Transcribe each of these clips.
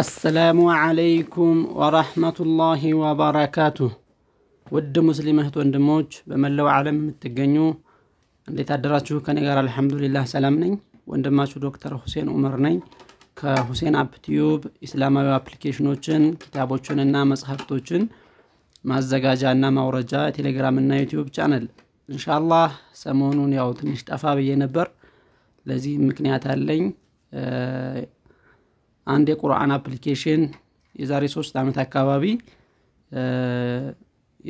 አሰላሙ አለይኩም ወራህመቱላሂ ወበረካቱሁ። ውድ ሙስሊም እህት ወንድሞች በመላው ዓለም የምትገኙ እንዴት አደራችሁ? ከኔ ጋር አልሐምዱሊላህ ሰላም ነኝ። ወንድማችሁ ዶክተር ሁሴን ኡመር ነኝ ከሁሴን አፕ ቲዩብ ኢስላማዊ አፕሊኬሽኖችን ኪታቦችንና መጽሐፍቶችን ማዘጋጃና ማውረጃ ቴሌግራምና ዩቲዩብ ቻነል እንሻላህ ሰሞኑን ያው ትንሽ ጠፋ ብዬ ነበር። ለዚህ ምክንያት አለኝ። አንድ የቁርአን አፕሊኬሽን የዛሬ ሶስት ዓመት አካባቢ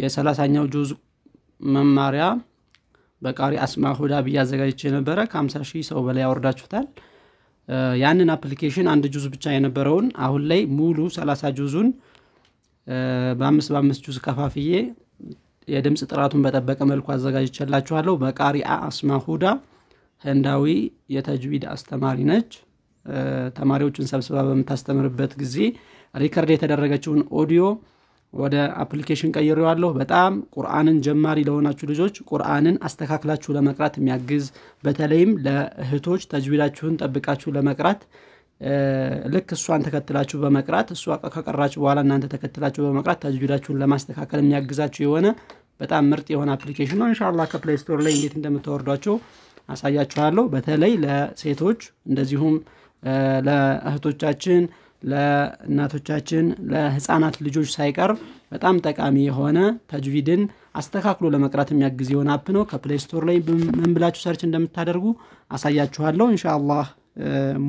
የሰላሳኛው ጁዝ መማሪያ በቃሪ አስማ ሁዳ ብዬ የነበረ ከ ከ50 ሺህ ሰው በላይ ያወርዳችሁታል። ያንን አፕሊኬሽን አንድ ጁዝ ብቻ የነበረውን አሁን ላይ ሙሉ 30 ጁዙን በአምስት በአምስት ጁዝ ከፋፍዬ የድምፅ ጥራቱን በጠበቀ መልኩ አዘጋጅችላችኋለሁ። በቃሪአ አስማ ሁዳ ህንዳዊ የተጅዊድ አስተማሪ ነች። ተማሪዎችን ሰብስባ በምታስተምርበት ጊዜ ሪከርድ የተደረገችውን ኦዲዮ ወደ አፕሊኬሽን ቀይሬዋለሁ። በጣም ቁርአንን ጀማሪ ለሆናችሁ ልጆች ቁርአንን አስተካክላችሁ ለመቅራት የሚያግዝ በተለይም ለእህቶች ተጅቢዳችሁን ጠብቃችሁ ለመቅራት ልክ እሷን ተከትላችሁ በመቅራት እሷ ከቀራችሁ በኋላ እናንተ ተከትላችሁ በመቅራት ተጅቢዳችሁን ለማስተካከል የሚያግዛችሁ የሆነ በጣም ምርጥ የሆነ አፕሊኬሽን ነው። እንሻላ ከፕሌይ ስቶር ላይ እንዴት እንደምታወርዷቸው አሳያችኋለሁ። በተለይ ለሴቶች እንደዚሁም ለእህቶቻችን ለእናቶቻችን ለህፃናት ልጆች ሳይቀር በጣም ጠቃሚ የሆነ ተጅቪድን አስተካክሎ ለመቅራት የሚያግዝ የሆነ አፕ ነው። ከፕሌይ ስቶር ላይ ምን ብላችሁ ሰርች እንደምታደርጉ አሳያችኋለሁ። ኢንሻአላህ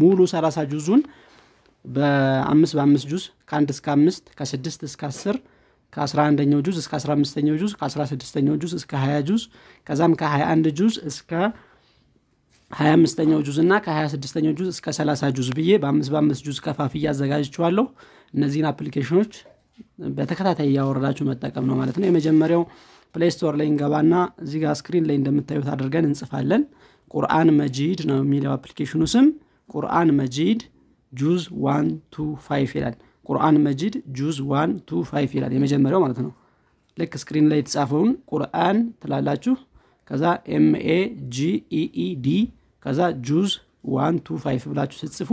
ሙሉ 30 ጁዙን በአምስት በአምስት ጁዝ ከአንድ እስከ አምስት ከስድስት እስከ አስር ከአስራ አንደኛው ጁዝ እስከ አስራ አምስተኛው ጁዝ ከአስራ ስድስተኛው ጁዝ እስከ ሀያ ጁዝ ከዛም ከሀያ አንድ ጁዝ እስከ ሀያ አምስተኛው ጁዝ እና ከሀያ ስድስተኛው ጁዝ እስከ ሰላሳ ጁዝ ብዬ በአምስት በአምስት ጁዝ ከፋፍዬ አዘጋጅቸዋለሁ። እነዚህን አፕሊኬሽኖች በተከታታይ እያወረዳችሁ መጠቀም ነው ማለት ነው። የመጀመሪያው ፕሌስቶር ላይ እንገባና እዚህ ጋር ስክሪን ላይ እንደምታዩት አድርገን እንጽፋለን። ቁርአን መጂድ ነው የሚለው አፕሊኬሽኑ ስም። ቁርአን መጂድ ጁዝ ዋን ቱ ፋይፍ ይላል። ቁርአን መጂድ ጁዝ ዋን ቱ ፋይፍ ይላል የመጀመሪያው ማለት ነው። ልክ ስክሪን ላይ የተጻፈውን ቁርአን ትላላችሁ ከዛ ኤምኤ ጂኢኢዲ e e ከዛ ጁዝ ዋን ቱ ፋይፍ ብላችሁ ስጽፉ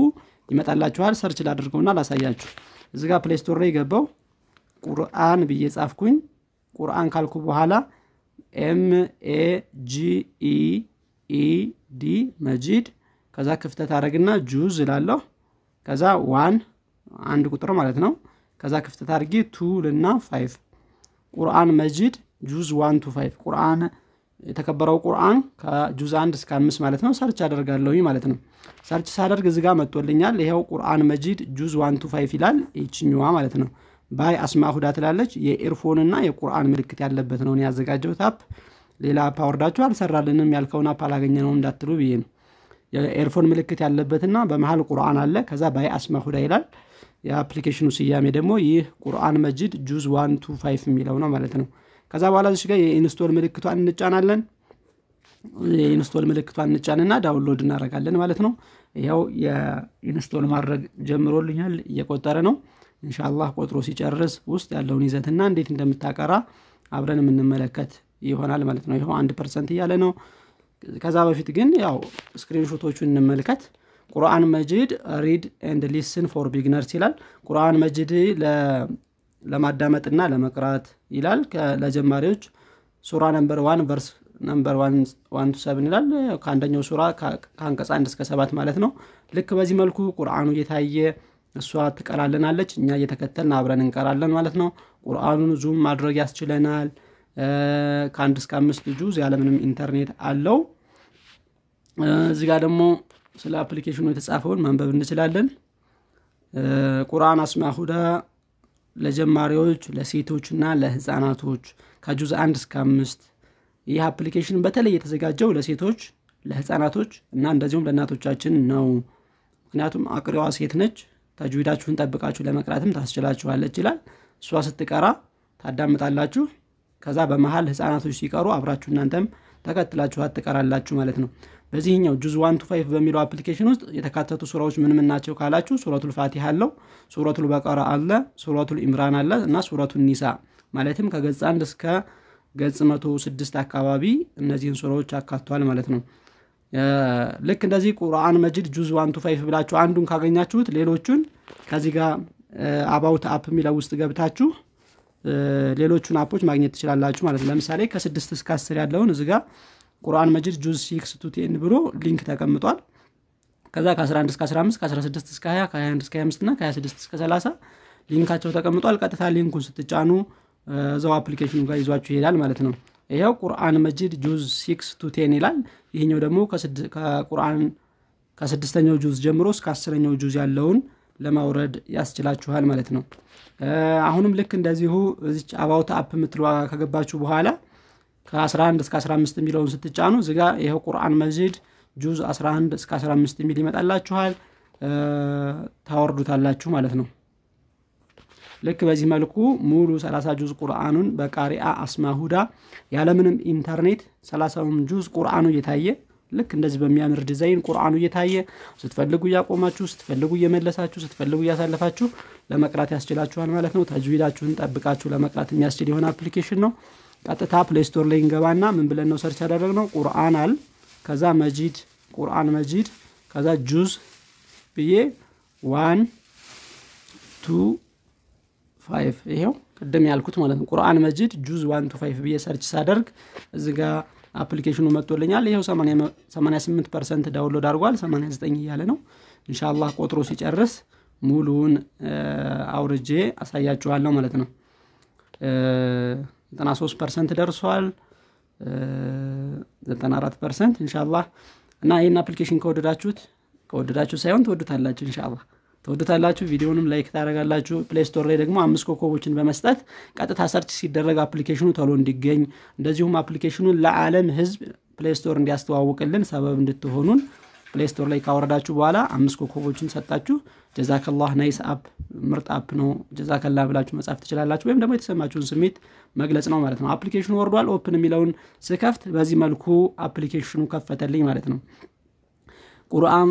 ይመጣላችኋል። ሰርች ላድርገውና ላሳያችሁ። እዚ ጋር ፕሌስቶር ላይ ገባው ቁርአን ብዬ ጻፍኩኝ። ቁርአን ካልኩ በኋላ ኤምኤ ጂኢኢዲ e መጂድ ከዛ ክፍተት አደረግና ጁዝ እላለሁ። ከዛ ዋን አንድ ቁጥር ማለት ነው። ከዛ ክፍተት አድርጌ ቱ ልና ፋይፍ ቁርአን መጂድ ጁዝ ዋን ቱ ፋይፍ ቁርአን የተከበረው ቁርአን ከጁዝ አንድ እስከ አምስት ማለት ነው ሰርች አደርጋለሁ ማለት ነው። ሰርች ሳደርግ ጋር መጥቶልኛል። ይኸው ቁርአን መጂድ ጁዝ ዋን ቱ ፋይፍ ይላል። ይችኛዋ ማለት ነው ባይ አስማ ሁዳ ትላለች። የኤርፎንና የቁርአን ምልክት ያለበት ነው ያዘጋጀው ታፕ። ሌላ አፕ አልሰራልንም ያልከውን አፕ ነው እንዳትሉ ብዬ ነው። የኤርፎን ምልክት ያለበትና በመሀል ቁርአን አለ። ከዛ ባይ አስማ ሁዳ ይላል። የአፕሊኬሽኑ ስያሜ ደግሞ ይህ ቁርአን መጂድ ጁዝ ዋን ቱ ፋይፍ የሚለው ነው ማለት ነው። ከዛ በኋላ ዚሽ ጋር የኢንስቶል ምልክቷን እንጫናለን የኢንስቶል ምልክቷን እንጫንና ዳውንሎድ እናደረጋለን ማለት ነው ይኸው የኢንስቶል ማድረግ ጀምሮልኛል እየቆጠረ ነው እንሻላህ ቆጥሮ ሲጨርስ ውስጥ ያለውን ይዘትና እንዴት እንደምታቀራ አብረን የምንመለከት ይሆናል ማለት ነው ይኸው አንድ ፐርሰንት እያለ ነው ከዛ በፊት ግን ያው ስክሪንሾቶቹን እንመልከት ቁርአን መጅድ ሪድ ኤንድ ሊስን ፎር ቢግነርስ ይላል ቁርአን መጅድ ለማዳመጥና ለመቅራት ይላል ለጀማሪዎች ሱራ ነምበር ዋን ቨርስ ነምበር ዋን ሰብን ይላል ከአንደኛው ሱራ ከአንቀጽ አንድ እስከ ሰባት ማለት ነው ልክ በዚህ መልኩ ቁርአኑ እየታየ እሷ ትቀራልናለች እኛ እየተከተልን አብረን እንቀራለን ማለት ነው ቁርአኑን ዙም ማድረግ ያስችለናል ከአንድ እስከ አምስት ልጁ ያለምንም ኢንተርኔት አለው እዚ ጋር ደግሞ ስለ አፕሊኬሽኑ የተጻፈውን መንበብ እንችላለን ቁርአን አስማሁዳ። ለጀማሪዎች ለሴቶችና ለህፃናቶች ከጁዝ አንድ እስከ አምስት ይህ አፕሊኬሽን በተለይ የተዘጋጀው ለሴቶች ለህፃናቶች እና እንደዚሁም ለእናቶቻችን ነው ምክንያቱም አቅሪዋ ሴት ነች ተጅዊዳችሁን ጠብቃችሁ ለመቅራትም ታስችላችኋለች ይላል እሷ ስትቀራ ታዳምጣላችሁ ከዛ በመሀል ህፃናቶች ሲቀሩ አብራችሁ እናንተም ተከትላችሁ ትቀራላችሁ ማለት ነው በዚህኛው ጁዝ ዋን ቱ ፋይቭ በሚለው አፕሊኬሽን ውስጥ የተካተቱ ሱራዎች ምን ምን ናቸው ካላችሁ ሱረቱል ፋቲህ አለው ሱረቱል በቀራ አለ ሱረቱል ኢምራን አለ እና ሱረቱል ኒሳ ማለትም ከገጽ አንድ እስከ ገጽ መቶ ስድስት አካባቢ እነዚህን ሱራዎች አካቷል ማለት ነው ልክ እንደዚህ ቁርአን መጅድ ጁዝ ዋን ቱ ፋይፍ ብላችሁ አንዱን ካገኛችሁት ሌሎቹን ከዚህ ጋር አባውት አፕ የሚለው ውስጥ ገብታችሁ ሌሎቹን አፖች ማግኘት ትችላላችሁ ማለት ነው ለምሳሌ ከስድስት እስከ አስር ያለውን እዚ ቁርአን መጅድ ጁዝ ሲክስ ቱቴን ብሎ ሊንክ ተቀምጧል ከዛ ከ11 እስከ 15 ከ16 እስከ 20 ከ21 እስከ 25 እና ከ26 እስከ 30 ሊንካቸው ተቀምጧል ቀጥታ ሊንኩን ስትጫኑ እዛው አፕሊኬሽኑ ጋር ይዟችሁ ይሄዳል ማለት ነው ይኸው ቁርአን መጅድ ጁዝ ሲክስ ቱቴን ይላል ይህኛው ደግሞ ከቁርአን ከስድስተኛው ጁዝ ጀምሮ እስከ አስረኛው ጁዝ ያለውን ለማውረድ ያስችላችኋል ማለት ነው። አሁንም ልክ እንደዚሁ እዚች አባውት አፕ የምትለዋ ከገባችሁ በኋላ ከ11 እስከ 15 የሚለውን ስትጫኑ እዚጋ ይኸው ቁርአን መዚድ ጁዝ 11 እስከ 15 የሚል ይመጣላችኋል። ታወርዱታላችሁ ማለት ነው። ልክ በዚህ መልኩ ሙሉ 30 ጁዝ ቁርአኑን በቃሪአ አስማሁዳ ያለምንም ኢንተርኔት 30 ጁዝ ቁርአኑ እየታየ ልክ እንደዚህ በሚያምር ዲዛይን ቁርአኑ እየታየ ስትፈልጉ እያቆማችሁ ስትፈልጉ እየመለሳችሁ ስትፈልጉ እያሳለፋችሁ ለመቅራት ያስችላችኋል ማለት ነው። ተጅዊዳችሁን ጠብቃችሁ ለመቅራት የሚያስችል የሆነ አፕሊኬሽን ነው። ቀጥታ ፕሌስቶር ላይ እንገባና ምን ብለን ነው ሰርች ነው ቁርአን አል ከዛ መጂድ ቁርአን መጂድ ከዛ ጁዝ ብዬ ዋን ቱ ፋይቭ ይሄው ቅድም ያልኩት ማለት ነው። ቁርአን መጂድ ጁዝ ዋን ቱ ፋይቭ ብዬ ሰርች ሳደርግ እዚህ ጋር አፕሊኬሽኑ መጥቶልኛል። ይኸው 88 ፐርሰንት ዳውንሎድ አድርጓል። 89 እያለ ነው። እንሻላህ ቆጥሮ ሲጨርስ ሙሉውን አውርጄ አሳያችኋለሁ ማለት ነው። 93 ፐርሰንት ደርሷል። 94 ፐርሰንት እንሻላ እና ይህን አፕሊኬሽን ከወደዳችሁት ከወደዳችሁ ሳይሆን ትወዱታላችሁ እንሻላ? ትወዱታላችሁ። ቪዲዮንም ላይክ ታደረጋላችሁ። ፕሌስቶር ላይ ደግሞ አምስት ኮኮቦችን በመስጠት ቀጥታ ሰርች ሲደረግ አፕሊኬሽኑ ተሎ እንዲገኝ እንደዚሁም አፕሊኬሽኑን ለዓለም ህዝብ ፕሌስቶር እንዲያስተዋውቅልን ሰበብ እንድትሆኑን ፕሌስቶር ላይ ካወረዳችሁ በኋላ አምስት ኮኮቦችን ሰጣችሁ ጀዛከላህ ናይስ አፕ ምርጥ አፕ ነው ጀዛከላ ብላችሁ መጻፍ ትችላላችሁ። ወይም ደግሞ የተሰማችሁን ስሜት መግለጽ ነው ማለት ነው። አፕሊኬሽኑ ወርዷል። ኦፕን የሚለውን ስከፍት በዚህ መልኩ አፕሊኬሽኑ ከፈተልኝ ማለት ነው። ቁርአን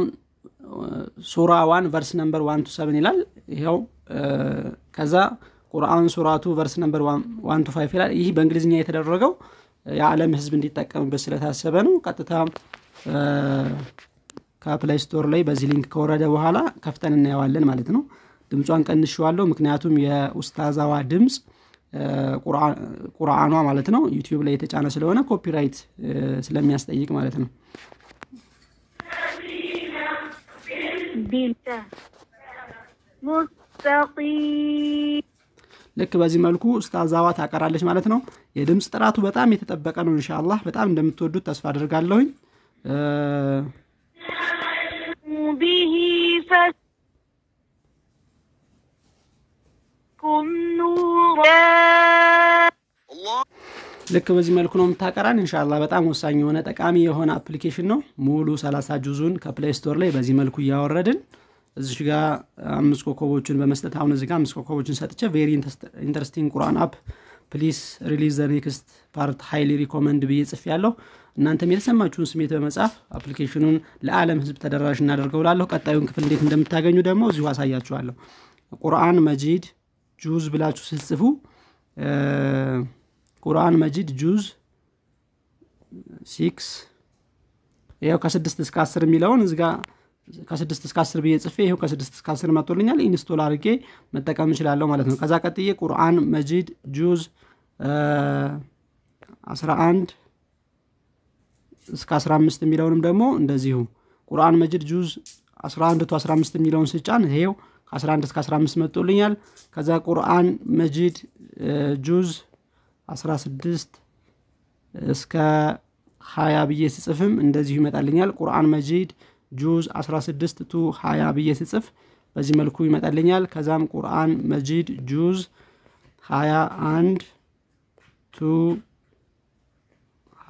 ሱራ ዋን ቨርስ ነምበር ዋን ቱ ሰብን ይላል ይኸው ከዛ ቁርአን ሱራቱ ቨርስ ነምበር ዋን ቱ ፋይፍ ይላል ይህ በእንግሊዝኛ የተደረገው የዓለም ህዝብ እንዲጠቀምበት ስለታሰበ ነው ቀጥታ ከፕላይ ስቶር ላይ በዚህ ሊንክ ከወረደ በኋላ ከፍተን እናየዋለን ማለት ነው ድምጿን ቀንሽዋለሁ ምክንያቱም የውስታዛዋ ድምፅ ቁርአኗ ማለት ነው ዩቲዩብ ላይ የተጫነ ስለሆነ ኮፒራይት ስለሚያስጠይቅ ማለት ነው ልክ በዚህ መልኩ ስታዛዋ ታቀራለች ማለት ነው። የድምፅ ጥራቱ በጣም የተጠበቀ ነው። እንሻላ በጣም እንደምትወዱት ተስፋ አድርጋለሁኝ። ቢሂ ኑራ ልክ በዚህ መልኩ ነው የምታቀራን። እንሻላ በጣም ወሳኝ የሆነ ጠቃሚ የሆነ አፕሊኬሽን ነው። ሙሉ ሰላሳ ጁዙን ከፕሌይ ስቶር ላይ በዚህ መልኩ እያወረድን እዚሽ ጋ አምስት ኮከቦችን በመስጠት አሁን እዚህ ጋር አምስት ኮከቦችን ሰጥቼ ቬሪ ኢንተረስቲንግ ቁርአን አፕ ፕሊስ ሪሊዝ ዘ ኔክስት ፓርት ሃይሊ ሪኮመንድ ብዬ ጽፍ ያለው እናንተም የተሰማችሁን ስሜት በመጻፍ አፕሊኬሽኑን ለዓለም ህዝብ ተደራሽ እናደርገው ላለሁ። ቀጣዩን ክፍል እንዴት እንደምታገኙ ደግሞ እዚሁ አሳያችኋለሁ። ቁርአን መጂድ ጁዝ ብላችሁ ስትጽፉ ቁርአን መጂድ ጁዝ ሲክስ ይኸው ከስድስት እስከ አስር የሚለውን እዚጋ ከስድስት እስከ አስር ብዬ ጽፌ ይኸው ከስድስት እስከ አስር መጥቶልኛል። ኢንስቶል አድርጌ መጠቀም እችላለሁ ማለት ነው። ከዛ ቀጥዬ ቁርአን መጂድ ጁዝ አስራ አንድ እስከ አምስት የሚለውንም ደግሞ እንደዚሁ ቁርአን መጅድ ጁዝ 11 ቱ 15 የሚለውን ስጫን ይሄው ከ አንድ እስከ አምስት መጥቶልኛል። ከዛ ቁርአን መጅድ ጁዝ 16 እስከ 20 ብዬ ስጽፍም እንደዚሁ ይመጣልኛል። ቁርአን መጂድ ጁዝ 16 ቱ 20 ብዬ ስጽፍ በዚህ መልኩ ይመጣልኛል። ከዛም ቁርአን መጂድ ጁዝ 21 ቱ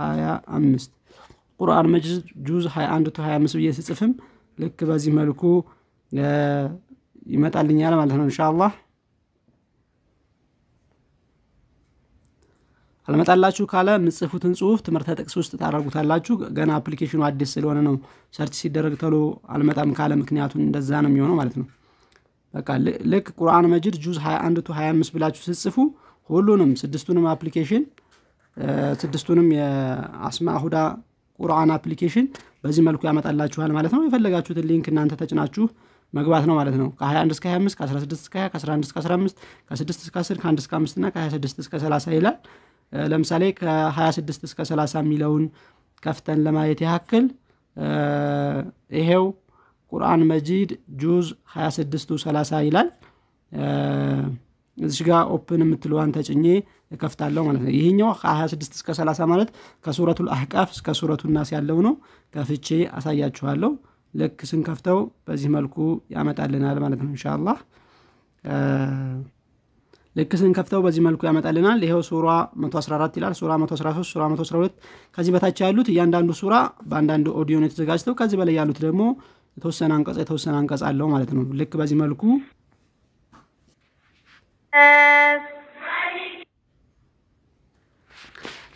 25 ቁርአን መጂድ ጁዝ 21 ቱ 25 ብዬ ስጽፍም ልክ በዚህ መልኩ ይመጣልኛል ማለት ነው ኢንሻአላህ። አልመጣላችሁ ካለ የምጽፉትን ጽሁፍ ትምህርተ ጥቅስ ውስጥ ታደርጉታላችሁ። ገና አፕሊኬሽኑ አዲስ ስለሆነ ነው ሰርች ሲደረግ ተሎ አልመጣም ካለ ምክንያቱን እንደዛ ነው የሚሆነው ማለት ነው። በቃ ልክ ቁርአን መጅድ ጁዝ 21 ቱ 25 ብላችሁ ስጽፉ ሁሉንም ስድስቱንም አፕሊኬሽን ስድስቱንም የአስማ ሁዳ ቁርአን አፕሊኬሽን በዚህ መልኩ ያመጣላችኋል ማለት ነው። የፈለጋችሁትን ሊንክ እናንተ ተጭናችሁ መግባት ነው ማለት ነው። ከ21 እስከ 25 ከ16 እስከ 20 ከ11 እስከ 15 ከ6 እስከ 10 ከ1 እስከ 5 እና ከ26 እስከ 30 ይላል። ለምሳሌ ከ26 እስከ 30 የሚለውን ከፍተን ለማየት ያክል ይሄው ቁርአን መጂድ ጁዝ 26ቱ 30 ይላል። እዚሽ ጋር ኦፕን የምትለዋን ተጭኜ እከፍታለሁ ማለት ነው። ይሄኛው ከ26 እስከ 30 ማለት ከሱረቱል አህቃፍ እስከ ሱረቱ ናስ ያለው ነው። ከፍቼ አሳያችኋለሁ። ልክ ስንከፍተው በዚህ መልኩ ያመጣልናል ማለት ነው እንሻላ ልክ ስንከፍተው በዚህ መልኩ ያመጣልናል። ይኸው ሱራ 114 ይላል። ሱራ 113፣ ሱራ 112 ከዚህ በታች ያሉት እያንዳንዱ ሱራ በአንዳንድ ኦዲዮ ነው የተዘጋጅተው። ከዚህ በላይ ያሉት ደግሞ የተወሰነ አንቀጽ የተወሰነ አንቀጽ አለው ማለት ነው። ልክ በዚህ መልኩ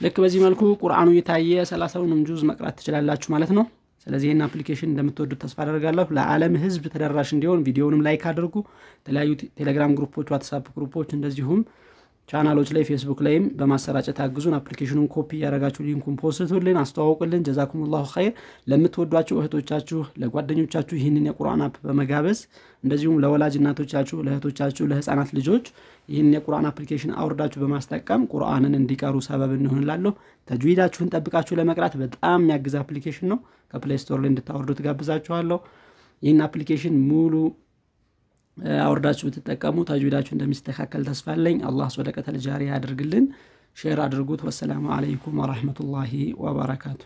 ልክ በዚህ መልኩ ቁርአኑ እየታየ ሰላሳውንም ጁዝ መቅራት ትችላላችሁ ማለት ነው። ስለዚህ ይህን አፕሊኬሽን እንደምትወዱት ተስፋ አደርጋለሁ። ለዓለም ህዝብ ተደራሽ እንዲሆን ቪዲዮውንም ላይክ አድርጉ። የተለያዩ ቴሌግራም ግሩፖች፣ ዋትሳፕ ግሩፖች እንደዚሁም ቻናሎች ላይ ፌስቡክ ላይም በማሰራጨት አግዙን። አፕሊኬሽኑን ኮፒ እያደረጋችሁ ሊንኩን ፖስቱልን፣ አስተዋውቅልን። ጀዛኩሙላሁ ኸይር። ለምትወዷቸው እህቶቻችሁ፣ ለጓደኞቻችሁ ይህንን የቁርአን አፕ በመጋበዝ እንደዚሁም ለወላጅ እናቶቻችሁ፣ ለእህቶቻችሁ፣ ለህፃናት ልጆች ይህን የቁርአን አፕሊኬሽን አውርዳችሁ በማስጠቀም ቁርአንን እንዲቀሩ ሰበብ እንሆንላለሁ። ተጅዊዳችሁን ጠብቃችሁ ለመቅራት በጣም የሚያግዝ አፕሊኬሽን ነው። ከፕሌይ ስቶር ላይ እንድታወርዱ ትጋብዛችኋለሁ። ይህን አፕሊኬሽን ሙሉ አውርዳችሁ ብትጠቀሙ ተጅዊዳችሁ እንደሚስተካከል ተስፋ አለኝ። አላህ ሶደቀተል ጃሪያ ያድርግልን። ሼር አድርጉት። ወሰላሙ አለይኩም ወረሕመቱላሂ ወበረካቱ።